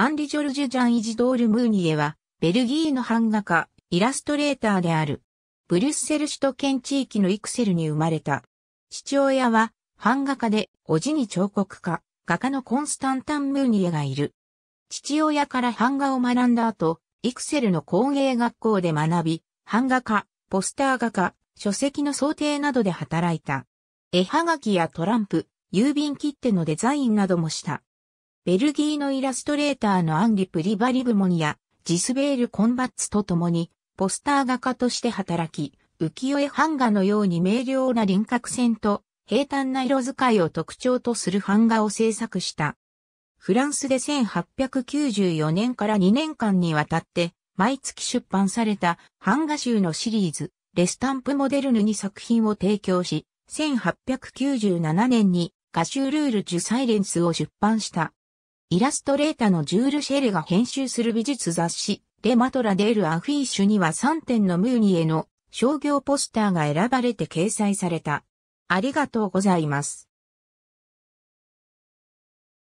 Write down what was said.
アンリ・ジョルジュ・ジャン・イジドール・ムーニエは、ベルギーの版画家、イラストレーターである。ブリュッセル首都圏地域のイクセルに生まれた。父親は、版画家で、叔父に彫刻家、画家のコンスタンタン・ムーニエがいる。父親から版画を学んだ後、イクセルの工芸学校で学び、版画家、ポスター画家、書籍の想定などで働いた。絵はがきやトランプ、郵便切手のデザインなどもした。ベルギーのイラストレーターのアンリ・プリバリブモンやジスベール・コンバッツと共にポスター画家として働き、浮世絵版画のように明瞭な輪郭線と平坦な色使いを特徴とする版画を制作した。フランスで1894年から2年間にわたって毎月出版された版画集のシリーズ、レスタンプモデルヌに作品を提供し、1897年に画集ルール・ジュ・サイレンスを出版した。イラストレータのジュール・シェルが編集する美術雑誌、レ・マトラ・デール・アフィッシュには3点のムーニエの商業ポスターが選ばれて掲載された。ありがとうございます。